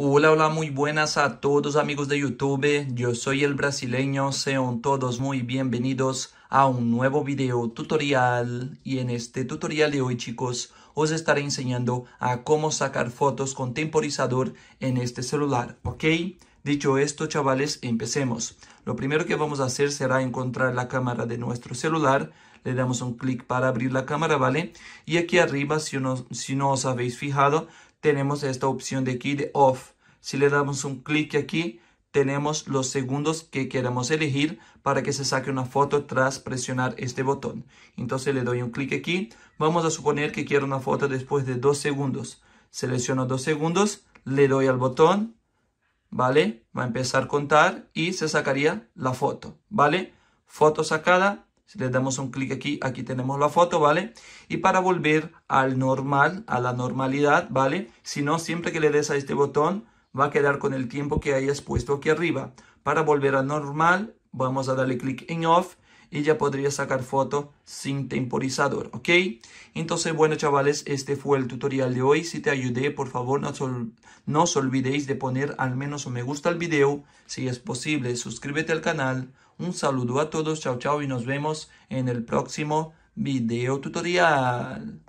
Hola, hola, muy buenas a todos amigos de YouTube. Yo soy el brasileño, sean todos muy bienvenidos a un nuevo video tutorial. Y en este tutorial de hoy, chicos, os estaré enseñando a cómo sacar fotos con temporizador en este celular, ¿ok? Dicho esto, chavales, empecemos. Lo primero que vamos a hacer será encontrar la cámara de nuestro celular. Le damos un clic para abrir la cámara, ¿vale? Y aquí arriba, si no, si no os habéis fijado, tenemos esta opción de aquí de off. Si le damos un clic aquí, tenemos los segundos que queremos elegir para que se saque una foto tras presionar este botón. Entonces le doy un clic aquí. Vamos a suponer que quiero una foto después de dos segundos. Selecciono dos segundos, le doy al botón, ¿vale? Va a empezar a contar y se sacaría la foto, ¿vale? Foto sacada, si le damos un clic aquí, aquí tenemos la foto, ¿vale? Y para volver al normal, a la normalidad, ¿vale? Si no, siempre que le des a este botón, va a quedar con el tiempo que hayas puesto aquí arriba. Para volver a normal, vamos a darle clic en off y ya podría sacar foto sin temporizador, ¿ok? Entonces, bueno, chavales, este fue el tutorial de hoy. Si te ayudé, por favor, no, no os olvidéis de poner al menos un me gusta al video. Si es posible, suscríbete al canal. Un saludo a todos, chao, chao, y nos vemos en el próximo video tutorial.